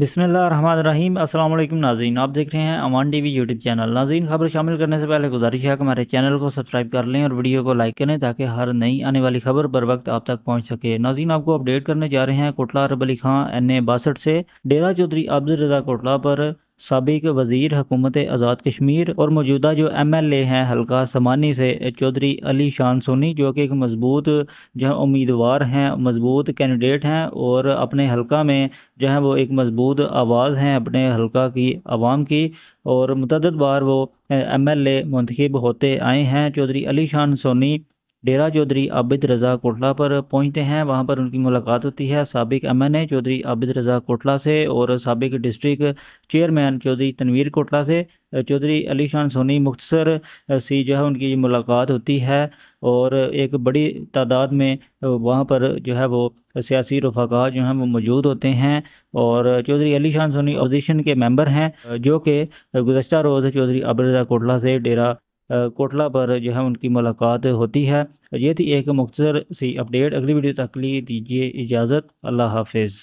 بسم اللہ الرحمن الرحیم السلام علیکم ناظرین آپ دیکھ رہے ہیں امان ٹی وی یوٹیوب چینل ناظرین خبر شامل کرنے سے پہلے گزارش ہے کہ ہمارے چینل کو سبسکرائب کر لیں اور ویڈیو کو لائک کریں تاکہ ہر نئی آنے والی خبر بر وقت آپ تک پہنچ سکے ناظرین آپ کو اپڈیٹ کرنے جا رہے ہیں کوٹلہ رب علی خان این اے باسٹھ سے ڈیرہ چودھری الرضا کوٹلہ پر سابق وزیر حکومت آزاد کشمیر اور موجودہ جو ایم ایل اے ہیں حلقہ سمانی سے چودھری علی شان سونی جو کہ ایک مضبوط جو امیدوار ہیں مضبوط کینڈیڈیٹ ہیں اور اپنے حلقہ میں جو ہیں وہ ایک مضبوط آواز ہیں اپنے حلقہ کی عوام کی اور متعدد بار وہ ایم ایل اے منتخب ہوتے آئے ہیں چودھری علی شان سونی ڈیرہ چودھری عابد رضا کوٹلہ پر پہنچتے ہیں وہاں پر ان کی ملاقات ہوتی ہے سابق M N A Chaudhry Abid Raza Kotla سے اور سابق ڈسٹرک چیئرمین چودھری تنویر کوٹلہ سے چودھری علی شان سونی مختصر سی جو ہے ان کی ملاقات ہوتی ہے اور ایک بڑی تعداد میں وہاں پر جو ہے وہ سیاسی رفاقہ جو ہیں وہ موجود ہوتے ہیں اور چودھری علی شان سونی اپوزیشن کے ممبر ہیں جو کہ گزشتہ روز چودھری عابد رضا کوٹلہ سے ڈیرا کوٹلہ پر جو ہے ان کی ملاقات ہوتی ہے یہ تھی ایک مختصر سی اپڈیٹ اگلی ویڈیو تک لیے دیجیے اجازت اللہ حافظ